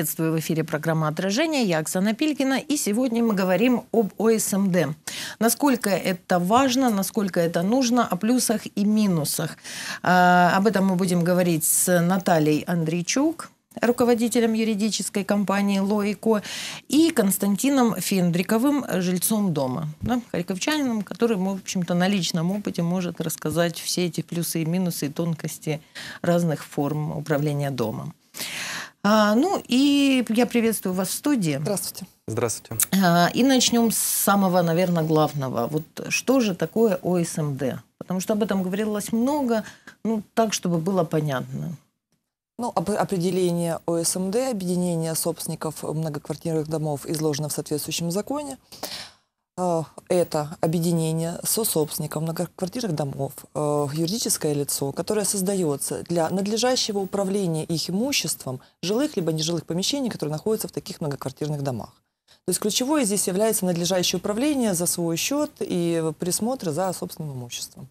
Приветствую в эфире программа «Отражение». Я Оксана Пилькина. И сегодня мы говорим об ОСМД. Эм насколько это важно, насколько это нужно, о плюсах и минусах. А, об этом мы будем говорить с Натальей Андрейчук, руководителем юридической компании «Лоико», и Константином Фендриковым, жильцом дома, да, харьковчанином, который, в общем-то, на личном опыте может рассказать все эти плюсы и минусы и тонкости разных форм управления домом. А, ну и я приветствую вас в студии. Здравствуйте. Здравствуйте. А, и начнем с самого, наверное, главного. Вот что же такое ОСМД? Эм Потому что об этом говорилось много, ну так, чтобы было понятно. Ну, определение ОСМД, эм объединение собственников многоквартирных домов изложено в соответствующем законе. А, это объединение сособственников многоквартирных домов, э, юридическое лицо, которое создается для надлежащего управления их имуществом жилых либо нежилых помещений, которые находятся в таких многоквартирных домах. То есть ключевое здесь является надлежащее управление за свой счет и присмотр за собственным имуществом.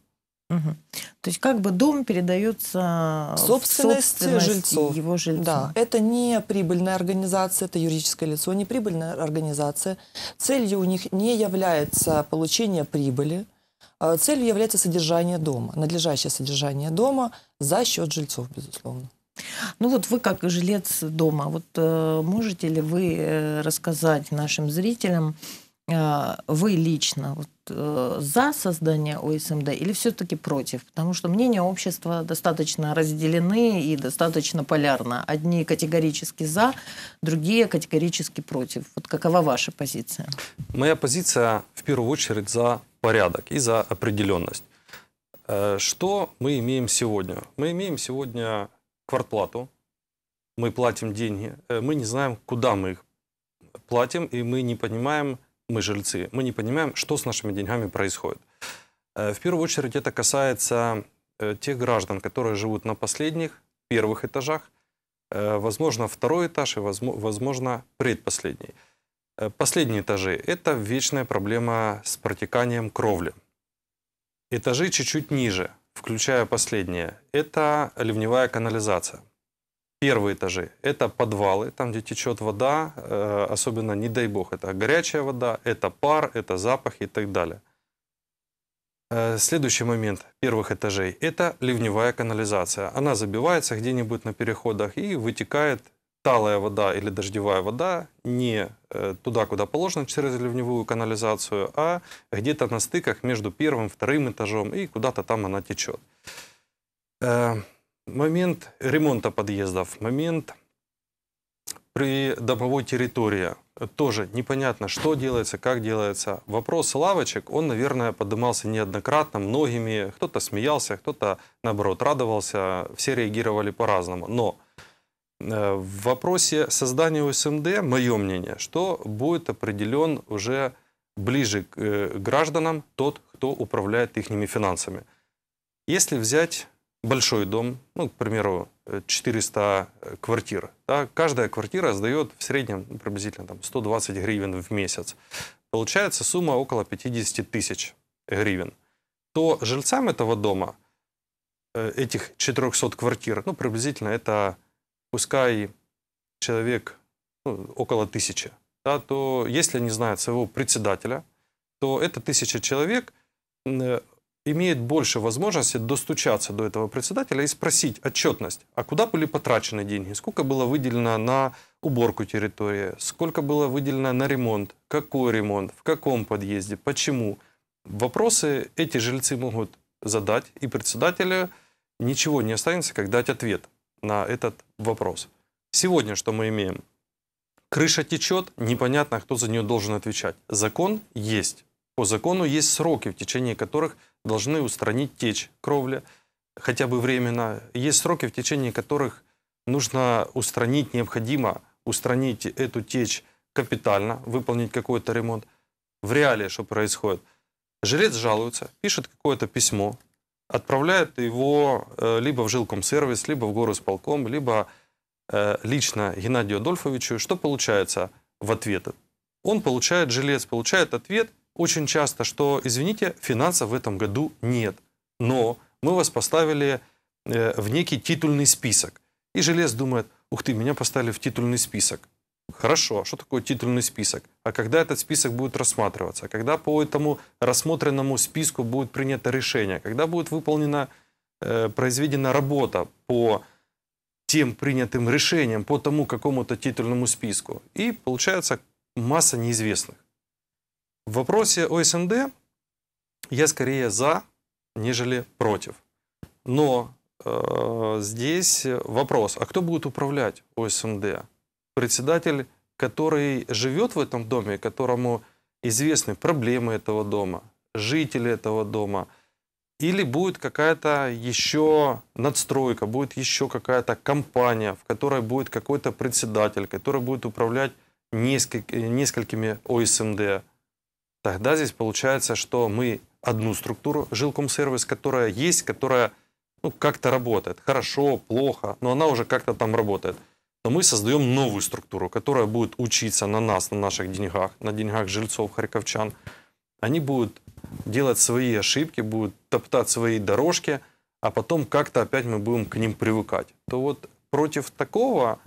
Угу. То есть как бы дом передается собственности собственность жильцов. его жильцам. Да, это не прибыльная организация, это юридическое лицо, не прибыльная организация. Целью у них не является получение прибыли, а целью является содержание дома, надлежащее содержание дома за счет жильцов, безусловно. Ну вот вы как жилец дома, вот э, можете ли вы э, рассказать нашим зрителям, а, вы лично вот, э, за создание ОСМД или все-таки против? Потому что мнения общества достаточно разделены и достаточно полярно. Одни категорически за, другие категорически против. Вот какова ваша позиция? Моя позиция в первую очередь за порядок и за определенность. Э, что мы имеем сегодня? Мы имеем сегодня квартплату, мы платим деньги, э, мы не знаем, куда мы их платим, и мы не понимаем, мы жильцы, мы не понимаем, что с нашими деньгами происходит. Э, в первую очередь это касается э, тех граждан, которые живут на последних, первых этажах, э, возможно, второй этаж и, возможно, предпоследний. Последние этажи – это вечная проблема с протеканием кровли. Этажи чуть-чуть ниже, включая последние – это ливневая канализация. Первые этажи – это подвалы, там, где течет вода, э, особенно, не дай бог, это горячая вода, это пар, это запах и так далее. Э, следующий момент первых этажей – это ливневая канализация. Она забивается где-нибудь на переходах и вытекает талая вода или дождевая вода не э, туда, куда положено, через ливневую канализацию, а где-то на стыках между первым, вторым этажом и куда-то там она течет. Момент ремонта подъездов, момент при домовой территории. Тоже непонятно, что делается, как делается. Вопрос лавочек, он, наверное, поднимался неоднократно многими. Кто-то смеялся, кто-то, наоборот, радовался. Все реагировали по-разному. Но э, в вопросе создания УСМД, мое мнение, что будет определен уже ближе к э, гражданам тот, кто управляет их финансами. Если взять большой дом, ну, к примеру, 400 э, э, квартир. Да, каждая квартира сдает в среднем ну, приблизительно там, 120 гривен в месяц. Получается сумма около 50 тысяч гривен. То жильцам этого дома, э, этих 400 квартир, ну, приблизительно это, пускай человек ну, около тысячи, да, то если они знают своего председателя, то это тысяча человек – имеет больше возможности достучаться до этого председателя и спросить отчетность, а куда были потрачены деньги, сколько было выделено на уборку территории, сколько было выделено на ремонт, какой ремонт, в каком подъезде, почему. Вопросы эти жильцы могут задать, и председателю ничего не останется, как дать ответ на этот вопрос. Сегодня что мы имеем? Крыша течет, непонятно, кто за нее должен отвечать. Закон есть. По закону есть сроки, в течение которых – должны устранить течь кровли, хотя бы временно. Есть сроки, в течение которых нужно устранить, необходимо устранить эту течь капитально, выполнить какой-то ремонт. В реале что происходит? Жилец жалуется, пишет какое-то письмо, отправляет его э, либо в жилкомсервис, либо в гору с полком, либо э, лично Геннадию Адольфовичу. Что получается в ответ? Он получает, жилец получает ответ – очень часто, что, извините, финансов в этом году нет, но мы вас поставили э, в некий титульный список. И Желез думает, ух ты, меня поставили в титульный список. Хорошо, а что такое титульный список? А когда этот список будет рассматриваться? А когда по этому рассмотренному списку будет принято решение? А когда будет выполнена, э, произведена работа по тем принятым решениям, по тому какому-то титульному списку? И получается масса неизвестных. В вопросе о СНД я скорее за, нежели против. Но э, здесь вопрос, а кто будет управлять ОСНД? Председатель, который живет в этом доме, которому известны проблемы этого дома, жители этого дома, или будет какая-то еще надстройка, будет еще какая-то компания, в которой будет какой-то председатель, который будет управлять несколькими ОСМД. Тогда здесь получается, что мы одну структуру, жилкомсервис, которая есть, которая ну, как-то работает. Хорошо, плохо, но она уже как-то там работает. Но мы создаем новую структуру, которая будет учиться на нас, на наших деньгах, на деньгах жильцов, харьковчан. Они будут делать свои ошибки, будут топтать свои дорожки, а потом как-то опять мы будем к ним привыкать. То вот против такого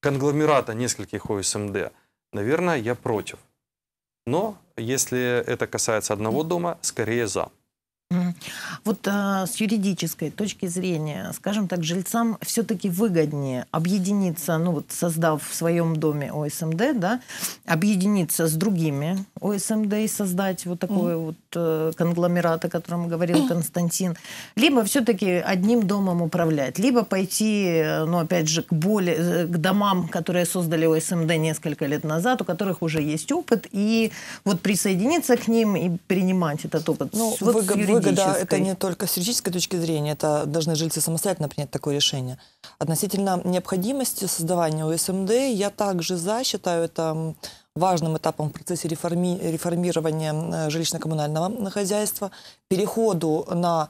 конгломерата нескольких ОСМД, эм наверное, я против. Но если это касается одного дома, скорее за. Вот а, с юридической точки зрения, скажем так, жильцам все-таки выгоднее объединиться, ну вот создав в своем доме ОСМД, да, объединиться с другими ОСМД и создать вот такой mm вот э, конгломерат, о котором говорил Константин, либо все-таки одним домом управлять, либо пойти, э, ну опять же, к более, э, к домам, которые создали ОСМД несколько лет назад, у которых уже есть опыт, и вот присоединиться к ним и принимать этот опыт. Ну, вот выгодно выгода – это не только с юридической точки зрения, это должны жильцы самостоятельно принять такое решение. Относительно необходимости создавания УСМД я также за, считаю это важным этапом в процессе реформи реформирования э, жилищно-коммунального хозяйства, переходу на,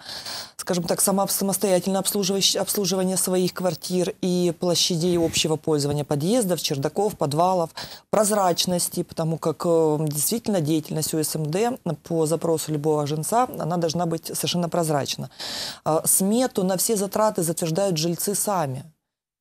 скажем так, само самостоятельное обслуживание, обслуживание своих квартир и площадей общего пользования подъездов, чердаков, подвалов, прозрачности, потому как э, действительно деятельность УСМД по запросу любого жильца, она должна быть совершенно прозрачна. А смету на все затраты затверждают жильцы сами.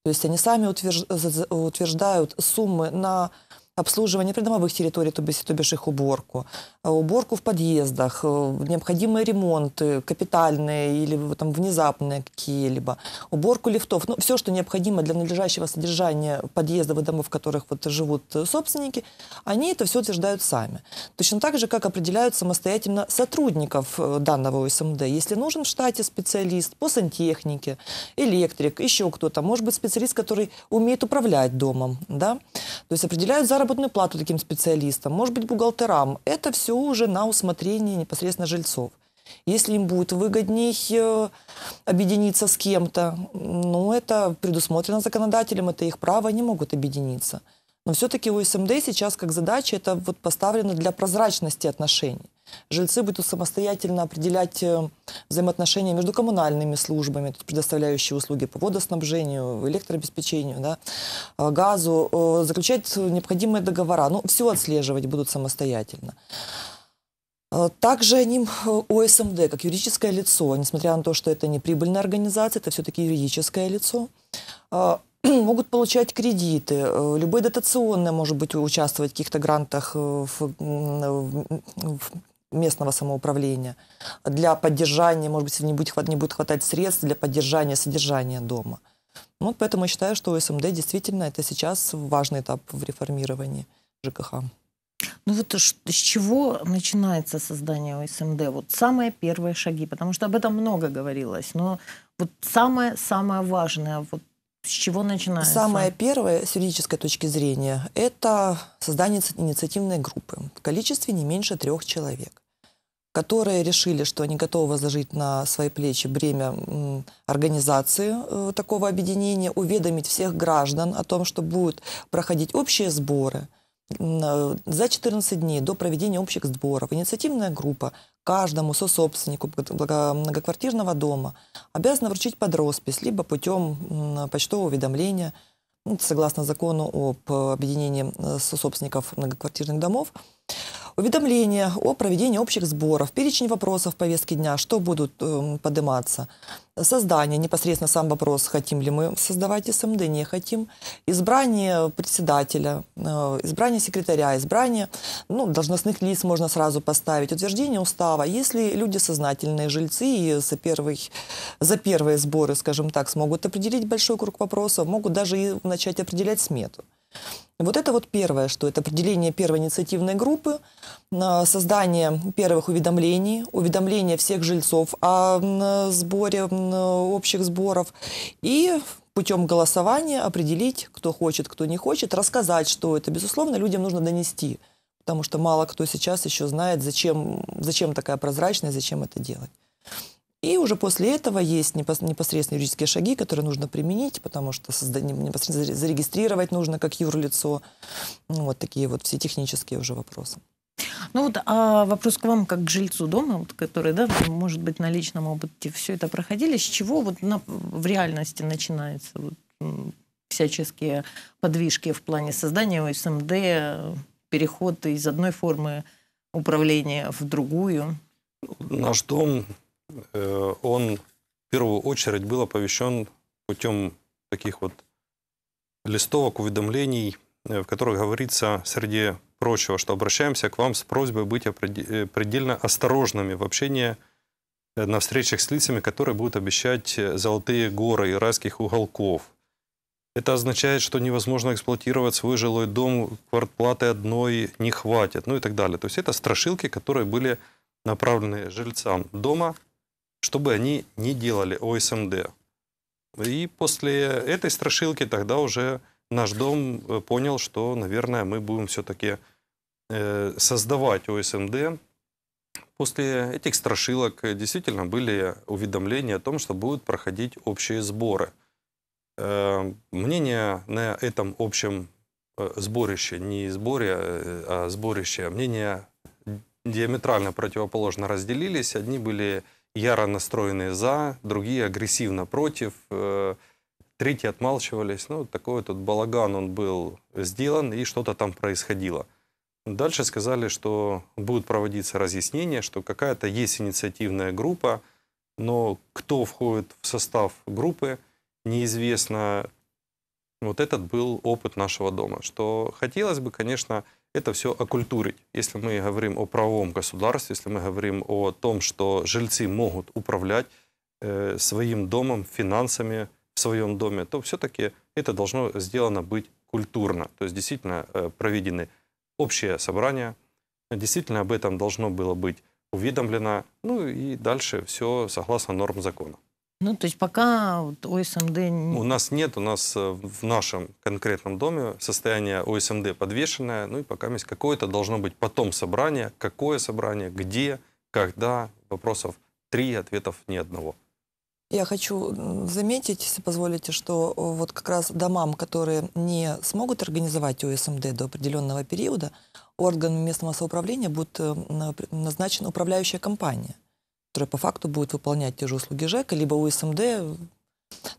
То есть они сами утверждают суммы на обслуживание придомовых территорий, то бишь, то бишь их уборку, э, уборку в подъездах, э, необходимые ремонты, капитальные или там внезапные какие-либо, уборку лифтов, ну, все, что необходимо для надлежащего содержания подъездов и домов, в которых вот живут э, собственники, они это все утверждают сами. Точно так же, как определяют самостоятельно сотрудников данного СМД, Если нужен в штате специалист по сантехнике, электрик, еще кто-то, может быть, специалист, который умеет управлять домом, да, то есть определяют заработную заработную плату таким специалистам, может быть, бухгалтерам. Это все уже на усмотрение непосредственно жильцов. Если им будет выгоднее э, объединиться с кем-то, ну, это предусмотрено законодателем, это их право, они могут объединиться. Но все-таки у СМД сейчас как задача это вот поставлено для прозрачности отношений. Жильцы будут самостоятельно определять э, взаимоотношения между коммунальными службами, предоставляющими услуги по водоснабжению, электрообеспечению, да, э, газу, э, заключать необходимые договора. Ну, все отслеживать будут самостоятельно. Также они ОСМД, как юридическое лицо, несмотря на то, что это не прибыльная организация, это все-таки юридическое лицо, могут получать кредиты, любые дотационные, может быть, участвовать в каких-то грантах в, в, в местного самоуправления для поддержания, может быть, не будет, не будет хватать средств для поддержания содержания дома. Ну, вот поэтому я считаю, что СМД действительно это сейчас важный этап в реформировании ЖКХ. Ну вот с чего начинается создание СМД? Вот самые первые шаги, потому что об этом много говорилось, но вот самое-самое важное, вот с чего начинается? Самое первое с юридической точки зрения – это создание инициативной группы в количестве не меньше трех человек которые решили, что они готовы возложить на свои плечи бремя организации э, такого объединения, уведомить всех граждан о том, что будут проходить общие сборы. Э, за 14 дней до проведения общих сборов инициативная группа каждому сособственнику многоквартирного дома обязана вручить под роспись, либо путем почтового уведомления, согласно закону об э, объединении сособственников многоквартирных домов, Уведомления о проведении общих сборов, перечень вопросов повестки дня, что будут э, подниматься. Создание, непосредственно сам вопрос, хотим ли мы создавать СМД, не хотим. Избрание председателя, э, избрание секретаря, избрание ну, должностных лиц можно сразу поставить. Утверждение устава. Если люди сознательные жильцы и за, первый, за первые сборы, скажем так, смогут определить большой круг вопросов, могут даже и начать определять смету. Вот это вот первое, что это определение первой инициативной группы, а, создание первых уведомлений, уведомление всех жильцов о сборе общих сборов и путем голосования определить, кто хочет, кто не хочет, рассказать, что это. Безусловно, людям нужно донести, потому что мало кто сейчас еще знает, зачем, зачем такая прозрачность, зачем это делать. И уже после этого есть непосредственно юридические шаги, которые нужно применить, потому что непосредственно зарегистрировать нужно как юрлицо. Ну, вот такие вот все технические уже вопросы. Ну вот а вопрос к вам, как к жильцу дома, вот, который, да, может быть, на личном опыте все это проходили, с чего вот на, в реальности начинается вот, всяческие подвижки в плане создания СМД, переход из одной формы управления в другую? Наш дом Э, он в первую очередь был оповещен путем таких вот листовок, уведомлений, э, в которых говорится, среди прочего, что обращаемся к вам с просьбой быть э, предельно осторожными в общении на встречах с лицами, которые будут обещать золотые горы и райских уголков. Это означает, что невозможно эксплуатировать свой жилой дом, квартплаты одной не хватит, ну и так далее. То есть это страшилки, которые были направлены жильцам дома – чтобы они не делали ОСМД. Эм И после этой страшилки тогда уже наш дом э, понял, что, наверное, мы будем все-таки э, создавать ОСМД. Эм после этих страшилок действительно были уведомления о том, что будут проходить общие сборы. Э, мнение на этом общем сборище, не сборе, а сборище, а мнения диаметрально противоположно разделились. Одни были яро настроенные за, другие агрессивно против, э, третьи отмалчивались. Ну, такой вот балаган он был сделан, и что-то там происходило. Дальше сказали, что будут проводиться разъяснения, что какая-то есть инициативная группа, но кто входит в состав группы, неизвестно. Вот этот был опыт нашего дома, что хотелось бы, конечно, это все окультурить. Если мы говорим о правовом государстве, если мы говорим о том, что жильцы могут управлять э, своим домом, финансами в своем доме, то все-таки это должно сделано быть культурно. То есть действительно э, проведены общее собрание, действительно об этом должно было быть уведомлено, ну и дальше все согласно норм закона. Ну, то есть пока вот ОСМД... Эм у нас нет, у нас э, в нашем конкретном доме состояние ОСМД эм подвешенное, ну и пока есть какое-то должно быть потом собрание, какое собрание, где, когда, вопросов три, ответов ни одного. Я хочу заметить, если позволите, что э, вот как раз домам, которые не смогут организовать ОСМД эм до определенного периода, органами местного самоуправления будет э, назначена управляющая компания которая по факту будет выполнять те же услуги ЖЭКа, либо УСМД, то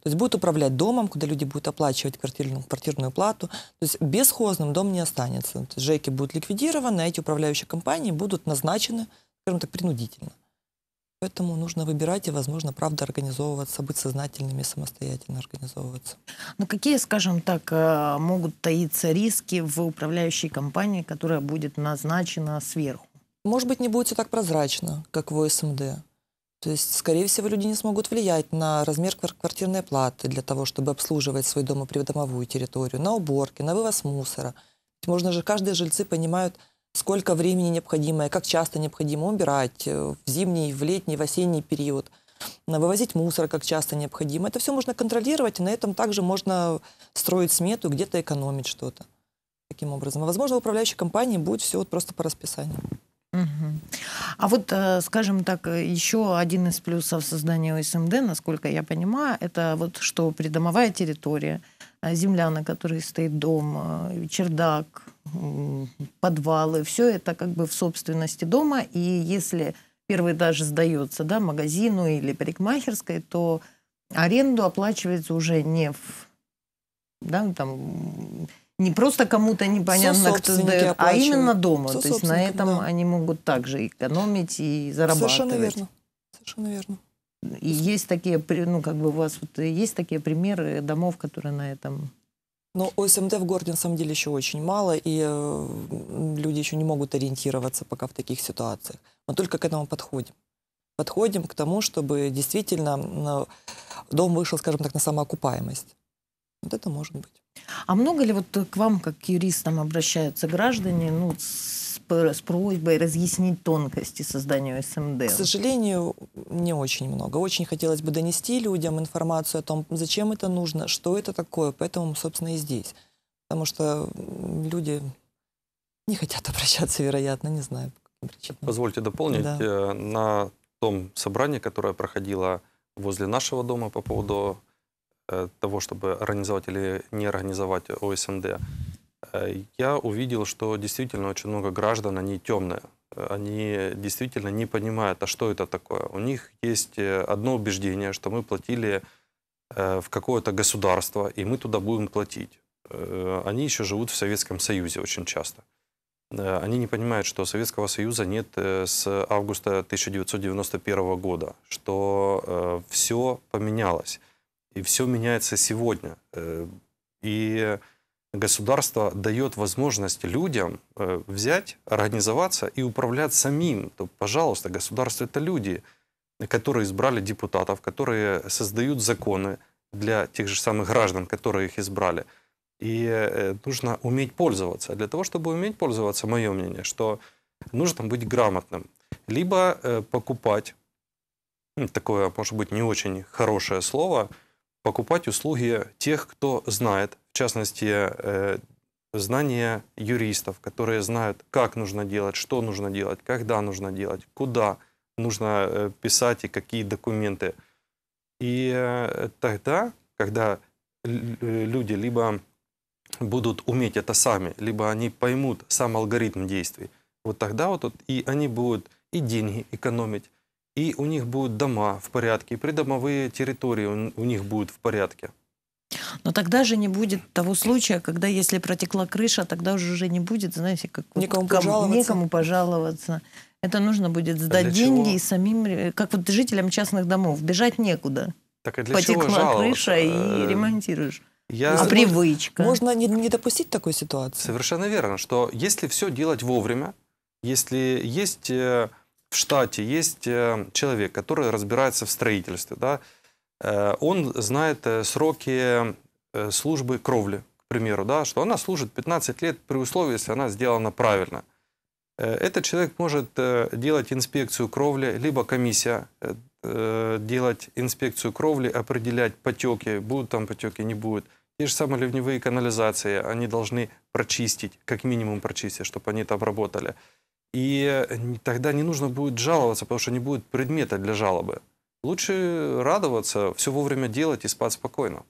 есть будет управлять домом, куда люди будут оплачивать квартирную, квартирную плату. То есть бесхозным дом не останется. То есть ЖЭКи будут ликвидированы, а эти управляющие компании будут назначены, скажем так, принудительно. Поэтому нужно выбирать и, возможно, правда организовываться, быть сознательными самостоятельно организовываться. Но ну, какие, скажем так, э, могут таиться риски в управляющей компании, которая будет назначена сверху? Может быть, не будет все так прозрачно, как в ОСМД. Эм То есть, скорее всего, люди не смогут влиять на размер квартирной платы для того, чтобы обслуживать свой дом и придомовую территорию, на уборки, на вывоз мусора. Ведь можно же, каждые жильцы понимают, сколько времени необходимо и как часто необходимо убирать э, в зимний, в летний, в осенний период, вывозить мусор, как часто необходимо. Это все можно контролировать, и на этом также можно строить смету, где-то экономить что-то таким образом. А возможно, управляющей компании будет все вот просто по расписанию. Угу. А вот, э, скажем так, еще один из плюсов создания ОСМД, насколько я понимаю, это вот что придомовая территория, э, земля, на которой стоит дом, э, чердак, подвалы, все это как бы в собственности дома, и если первый этаж сдается да, магазину или парикмахерской, то аренду оплачивается уже не в да, там, не просто кому-то непонятно, кто сдает, а именно дома. То есть на этом да. они могут также экономить и зарабатывать. Совершенно верно. Совершенно верно. И есть такие, ну, как бы у вас вот есть такие примеры домов, которые на этом но ну, ОСМД в городе на самом деле еще очень мало, и э, люди еще не могут ориентироваться пока в таких ситуациях. Мы только к этому подходим. Подходим к тому, чтобы действительно э, дом вышел, скажем так, на самоокупаемость. Вот это может быть. А много ли вот к вам, как к юристам, обращаются граждане ну, с, с просьбой разъяснить тонкости создания СМД? К сожалению, не очень много. Очень хотелось бы донести людям информацию о том, зачем это нужно, что это такое. Поэтому, собственно, и здесь. Потому что люди не хотят обращаться, вероятно, не знаю. Позвольте дополнить. Да. Э, на том собрании, которое проходило возле нашего дома по поводу Э, того, чтобы организовать или не организовать ОСНД, э, я увидел, что действительно очень много граждан, они темные. Они действительно не понимают, а что это такое. У них есть э, одно убеждение, что мы платили в какое-то государство, и мы туда будем платить. Они еще живут в Советском Союзе очень часто. Они не понимают, что Советского Союза нет с августа 1991 года, что все поменялось. И все меняется сегодня. Э, и государство дает возможность людям э, взять, организоваться и управлять самим. То, пожалуйста, государство — это люди, которые избрали депутатов, которые создают законы для тех же самых граждан, которые их избрали. И э, нужно уметь пользоваться. для того, чтобы уметь пользоваться, мое мнение, что нужно быть грамотным. Либо покупать, такое, может быть, не очень хорошее слово — покупать услуги тех, кто знает, в частности, э, знания юристов, которые знают, как нужно делать, что нужно делать, когда нужно делать, куда нужно э, писать и какие документы. И э, тогда, когда люди либо будут уметь это сами, либо они поймут сам алгоритм действий, вот тогда вот, и они будут и деньги экономить, и у них будут дома в порядке, и придомовые территории у них будут в порядке. Но тогда же не будет того случая, когда если протекла крыша, тогда уже, уже не будет, знаете, как никому вот, пожаловаться. Никому пожаловаться. Это нужно будет а сдать а деньги чего? и самим, как вот жителям частных домов, бежать некуда. Так, и для Потекла чего крыша и э, ремонтируешь. Я... А привычка. Можно не, не допустить такой ситуации. Совершенно верно, что если все делать вовремя, если есть э, в штате есть э, человек, который разбирается в строительстве, да, э, он знает э, сроки службы кровли, к примеру, да, что она служит 15 лет при условии, если она сделана правильно. Этот человек может делать инспекцию кровли, либо комиссия делать инспекцию кровли, определять потеки, будут там потеки, не будут. Те же самые ливневые канализации, они должны прочистить, как минимум прочистить, чтобы они там работали. И э, тогда не нужно будет жаловаться, потому что не будет предмета для жалобы. Лучше радоваться, все вовремя делать и спать спокойно.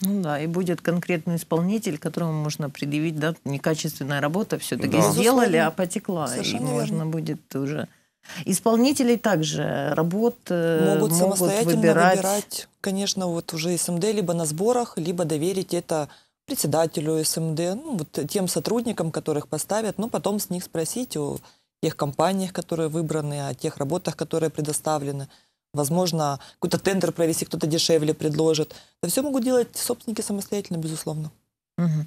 Ну да, и будет конкретный исполнитель, которому можно предъявить, да, некачественная работа все-таки да. сделали, а потекла. Совершенно и можно верно. будет уже... Исполнителей также работ э, могут, могут самостоятельно выбирать. выбирать, конечно, вот уже СМД либо на сборах, либо доверить это председателю СМД, ну, вот тем сотрудникам, которых поставят, но потом с них спросить у тех компаниях, которые выбраны, о тех работах, которые предоставлены. Возможно, какой-то тендер провести, кто-то дешевле предложит. Это все могут делать собственники самостоятельно, безусловно. Угу.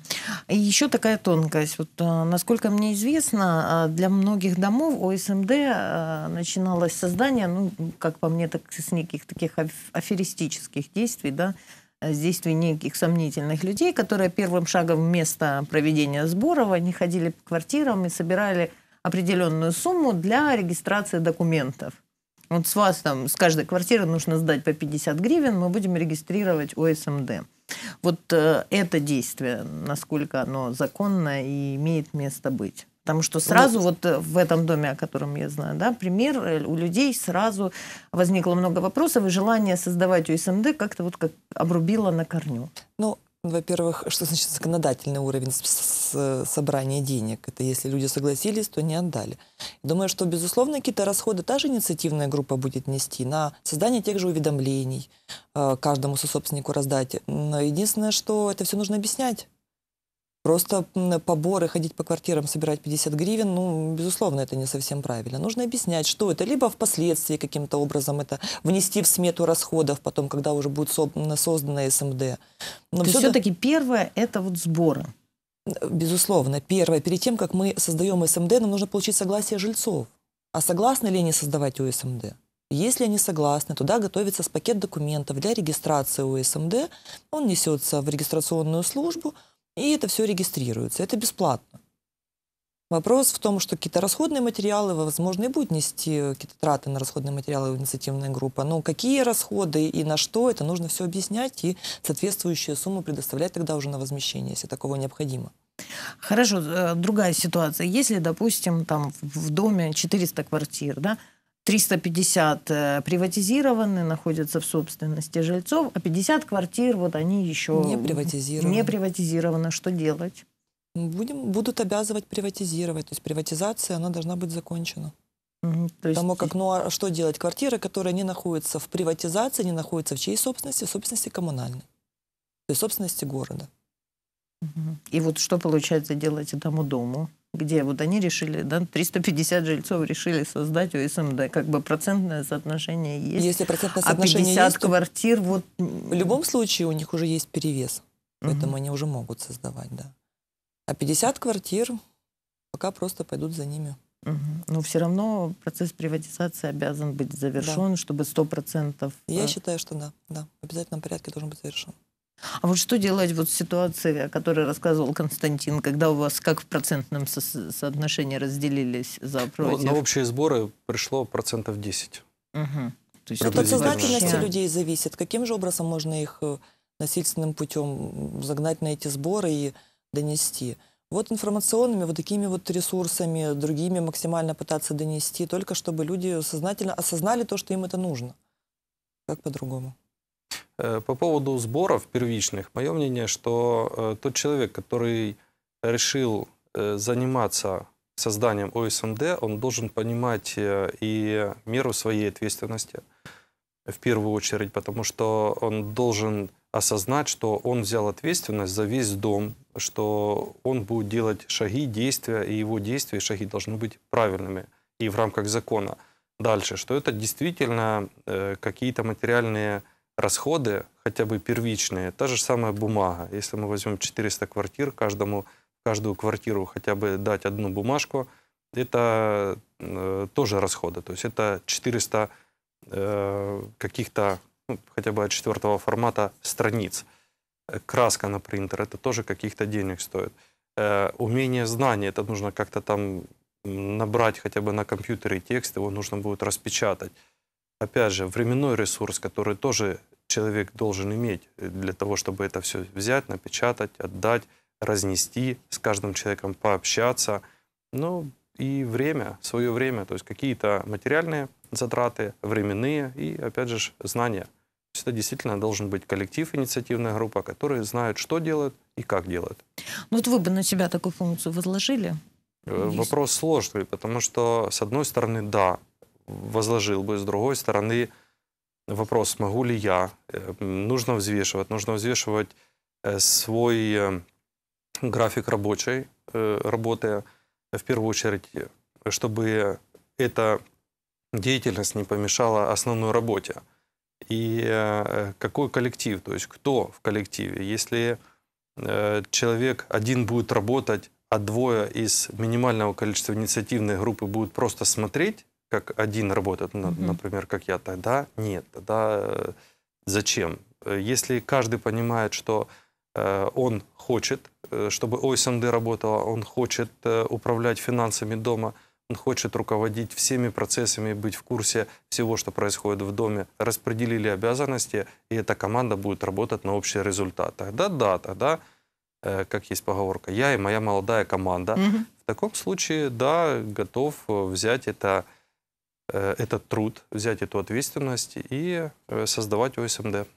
И еще такая тонкость. Вот, э, насколько мне известно, э, для многих домов ОСМД э, начиналось создание, ну, как по мне, так, с неких таких аферистических действий, да, с действий неких сомнительных людей, которые первым шагом вместо проведения сборов, они ходили по квартирам и собирали определенную сумму для регистрации документов. Вот с вас там, с каждой квартиры нужно сдать по 50 гривен, мы будем регистрировать ОСМД. Эм вот э, это действие, насколько оно законно и имеет место быть. Потому что сразу ну, вот. вот э, в этом доме, о котором я знаю, да, пример, э, у людей сразу возникло много вопросов, и желание создавать УСМД эм как-то вот как обрубило на корню. Ну, во-первых, что значит законодательный уровень собрания денег? Это если люди согласились, то не отдали. Думаю, что, безусловно, какие-то расходы та же инициативная группа будет нести на создание тех же уведомлений, э, каждому сособственнику раздать. Но единственное, что это все нужно объяснять Просто поборы, ходить по квартирам, собирать 50 гривен, ну, безусловно, это не совсем правильно. Нужно объяснять, что это. Либо впоследствии каким-то образом это внести в смету расходов, потом, когда уже будет создано СМД. Но все все-таки первое – это вот сборы. Безусловно. Первое. Перед тем, как мы создаем СМД, нам нужно получить согласие жильцов. А согласны ли они создавать у СМД? Если они согласны, туда готовится пакет документов для регистрации у СМД, Он несется в регистрационную службу – и это все регистрируется. Это бесплатно. Вопрос в том, что какие-то расходные материалы, возможно, и будет нести какие-то траты на расходные материалы инициативная группа. Но какие расходы и на что, это нужно все объяснять и соответствующую сумму предоставлять тогда уже на возмещение, если такого необходимо. Хорошо, э, другая ситуация. Если, допустим, там в доме 400 квартир, да, 350 э, приватизированы, находятся в собственности жильцов, а 50 квартир, вот они еще не приватизированы. Не приватизированы. Что делать? Ну, будем, будут обязывать приватизировать. То есть приватизация, она должна быть закончена. Угу, то есть... Потому как, ну а что делать? Квартиры, которые не находятся в приватизации, не находятся в чьей собственности? В собственности коммунальной. То есть собственности города. Угу. И вот что получается делать этому дому? где вот они решили, да, 350 жильцов решили создать у ОСМД, как бы процентное соотношение есть. Если процентное а соотношение а 50 есть, квартир вот... В любом случае у них уже есть перевес, поэтому угу. они уже могут создавать, да. А 50 квартир пока просто пойдут за ними. Угу. Но все равно процесс приватизации обязан быть завершен, да. чтобы 100%... Я э, считаю, что да, да, в обязательном порядке должен быть завершен. А вот что делать вот в ситуации, о которой рассказывал Константин, когда у вас как в процентном со соотношении разделились за против? Ну, на общие сборы пришло процентов 10. Угу. То есть От подсознательности людей зависит, каким же образом можно их э, насильственным путем загнать на эти сборы и донести. Вот информационными, вот такими вот ресурсами, другими максимально пытаться донести, только чтобы люди сознательно осознали то, что им это нужно. Как по-другому? Э, по поводу сборов первичных, мое мнение, что э, тот человек, который решил э, заниматься созданием ОСМД, эм он должен понимать и меру своей ответственности в первую очередь, потому что он должен осознать, что он взял ответственность за весь дом, что он будет делать шаги, действия, и его действия и шаги должны быть правильными и в рамках закона. Дальше, что это действительно какие-то материальные расходы, хотя бы первичные, та же самая бумага. Если мы возьмем 400 квартир, каждому, каждую квартиру хотя бы дать одну бумажку, это э, тоже расходы. То есть это 400 э, каких-то, ну, хотя бы от четвертого формата страниц. Э, краска на принтер, это тоже каких-то денег стоит. Э, умение, знание, это нужно как-то там набрать хотя бы на компьютере текст, его нужно будет распечатать опять же, временной ресурс, который тоже человек должен иметь э, для того, чтобы это все взять, напечатать, отдать, разнести, с каждым человеком пообщаться. Ну, и время, свое время, то есть какие-то материальные затраты, временные и, опять же, знания. это действительно должен быть коллектив, инициативная группа, которые знают, что делают и как делают. Ну вот вы бы на себя такую функцию возложили? Э, вопрос сложный, потому что, с одной стороны, да, возложил бы. С другой стороны, вопрос, смогу ли я, э, нужно взвешивать, нужно взвешивать э, свой э, график рабочей работы, в первую очередь, чтобы эта деятельность не помешала основной работе. И какой коллектив, то есть кто в коллективе. Если человек один будет работать, а двое из минимального количества инициативной группы будут просто смотреть, как один работает, например, как я, тогда нет, тогда э, зачем? Э, если каждый понимает, что э, он хочет, чтобы ОСМД эм работала, он хочет управлять финансами дома, он хочет руководить всеми процессами, быть в курсе всего, что происходит в доме, распределили обязанности, и эта команда будет работать на общий результат. Тогда да, тогда, как есть поговорка, я и моя молодая команда. Угу. В таком случае, да, готов взять это Э, этот труд, взять эту ответственность и э, создавать ОСМД.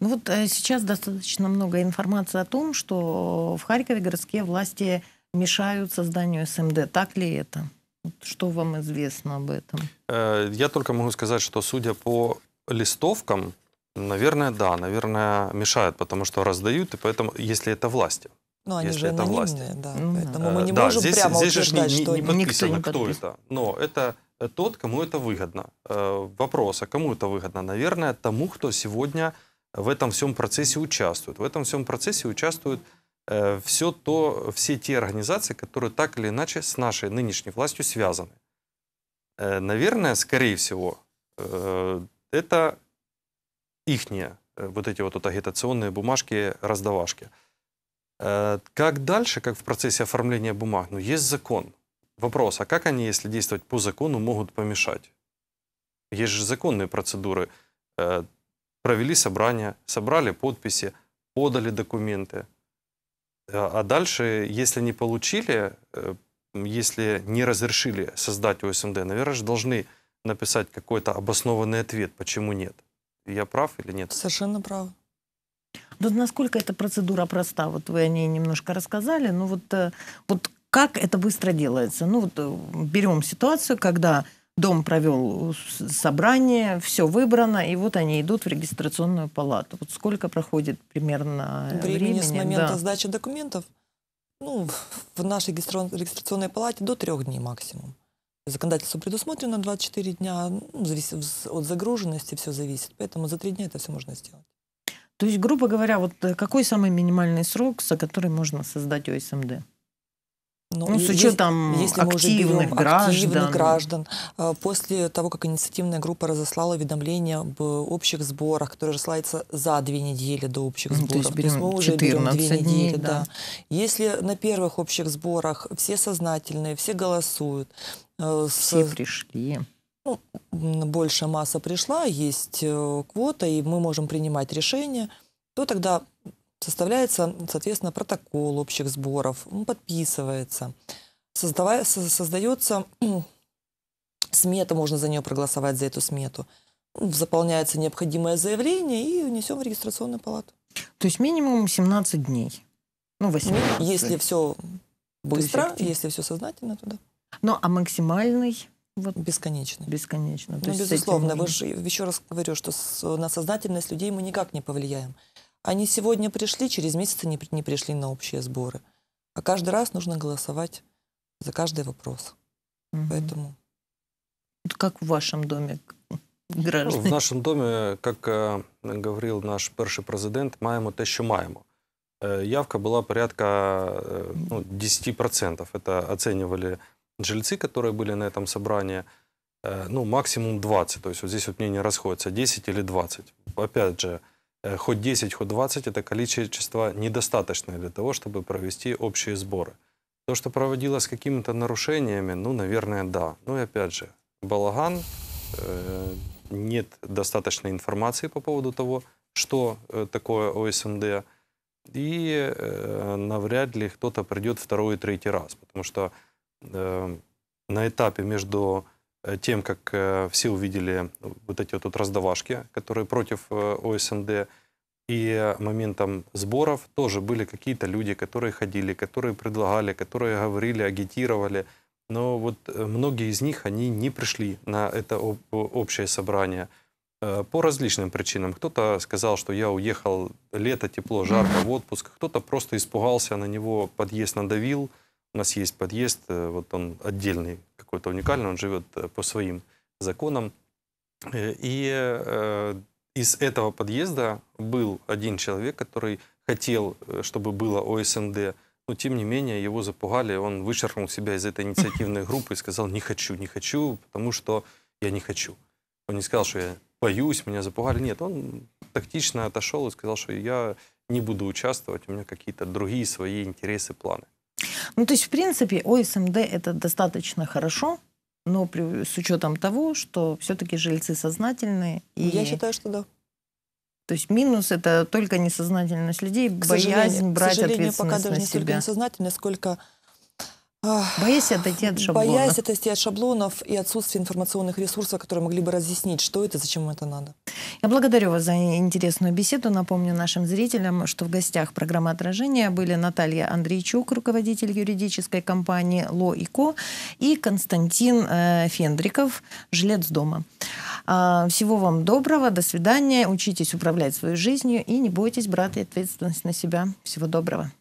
Ну вот э, сейчас достаточно много информации о том, что в Харькове городские власти мешают созданию СМД. Так ли это? Что вам известно об этом? Я только могу сказать, что судя по листовкам, наверное, да, наверное, мешают, потому что раздают, и поэтому, если это власти. Ну, они если же это власти. Ну да, поэтому мы не да, можем здесь, прямо здесь утверждать, же не, не, не никто не подпис... кто это. Но это тот, кому это выгодно. Э, вопрос, а кому это выгодно? Наверное, тому, кто сегодня в этом всем процессе участвует. В этом всем процессе участвуют э, все, то, все те организации, которые так или иначе с нашей нынешней властью связаны. Э, наверное, скорее всего, это ихние вот эти вот, вот агитационные бумажки, раздавашки. Как дальше, как в процессе оформления бумаг? Ну, есть закон. Вопрос, а как они, если действовать по закону, могут помешать? Есть же законные процедуры. Э, провели собрание, собрали подписи, подали документы. Э, а дальше, если не получили, э, если не разрешили создать ОСМД, наверное же должны написать какой-то обоснованный ответ, почему нет. Я прав или нет? Совершенно прав. Да ну, насколько эта процедура проста? Вот вы о ней немножко рассказали, но ну, вот, вот как это быстро делается? Ну, вот э, берем ситуацию, когда дом провел собрание, все выбрано, и вот они идут в регистрационную палату. Вот сколько проходит примерно времени? времени с момента да. сдачи документов? Ну, в нашей регистрационной палате до трех дней максимум. Законодательство предусмотрено 24 дня, ну, зависит от загруженности, все зависит. Поэтому за три дня это все можно сделать. То есть, грубо говоря, вот э, какой самый минимальный срок, за который можно создать ОСМД? Ну, ну, с учетом если, если активных, граждан. активных граждан. Э, после того, как инициативная группа разослала уведомление об общих сборах, которые рассылаются за две недели до общих ну, сборов. то есть, берем то есть мы уже берем две дней, недели. Да. Да. Если на первых общих сборах все сознательные, все голосуют. Э, все с... пришли ну, большая масса пришла, есть э, квота, и мы можем принимать решение, то тогда составляется, соответственно, протокол общих сборов, подписывается, создавая, создается смета, можно за нее проголосовать, за эту смету, заполняется необходимое заявление и внесем в регистрационную палату. То есть минимум 17 дней? Ну, 18. Если все быстро, если все сознательно, туда. да. Ну, а максимальный? Вот. Бесконечно. Бесконечно. Ну, безусловно, вы же, еще раз говорю, что с, на сознательность людей мы никак не повлияем. Они сегодня пришли, через месяц они не пришли на общие сборы. А каждый раз нужно голосовать за каждый вопрос. Угу. Поэтому. Как в вашем доме ну, граждане? В нашому домі, як э, говорил наш первый президент, маємо то, что маємо. Э, явка была порядка э, ну, 10%. Это оценивали жильцы, которые были на этом собрании. Ну, максимум 20. То есть вот здесь вот мнение расходится. 10 или 20. Опять же, Э, хоть 10, хоть 20, это количество недостаточное для того, чтобы провести общие сборы. То, что проводилось с какими-то нарушениями, ну, наверное, да. Ну и опять же, балаган, э, нет достаточной информации по поводу того, что э, такое ОСНД, и э, навряд ли кто-то придет второй и третий раз, потому что э, на этапе между Э, тем, как э, все увидели ну, вот эти вот раздавашки, которые против э, ОСНД, и моментом сборов тоже были какие-то люди, которые ходили, которые предлагали, которые говорили, агитировали. Но вот многие из них, они не пришли на это общее собрание по различным причинам. Кто-то сказал, что я уехал, лето, тепло, жарко, в отпуск. Кто-то просто испугался, на него подъезд надавил – у нас есть подъезд, э, вот он отдельный, какой-то уникальный, он живет э, по своим законам. Э, и из этого подъезда был один человек, который хотел, чтобы было ОСНД, но тем не менее его запугали, он вычеркнул себя из этой инициативной группы и сказал «не хочу, не хочу, потому что я не хочу». Он не сказал, что я боюсь, меня запугали. Нет, он тактично отошел и сказал, что я не буду участвовать, у меня какие-то другие свои интересы, планы. Ну, то есть, в принципе, ОСМД эм это достаточно хорошо, но при, с учетом того, что все-таки жильцы сознательные. И... Я считаю, что да. То есть минус это только несознательность людей, к боязнь брать ответственность пока даже на не себя. столько несознательность, сколько Боясь отойти от шаблонов. Боясь отойти от шаблонов и отсутствия информационных ресурсов, которые могли бы разъяснить, что это, зачем это надо. Я благодарю вас за интересную беседу. Напомню нашим зрителям, что в гостях программы Отражение были Наталья Андрейчук, руководитель юридической компании «Ло и Ко», и Константин э, Фендриков, жилец дома. А, всего вам доброго, до свидания, учитесь управлять своей жизнью и не бойтесь брать ответственность на себя. Всего доброго.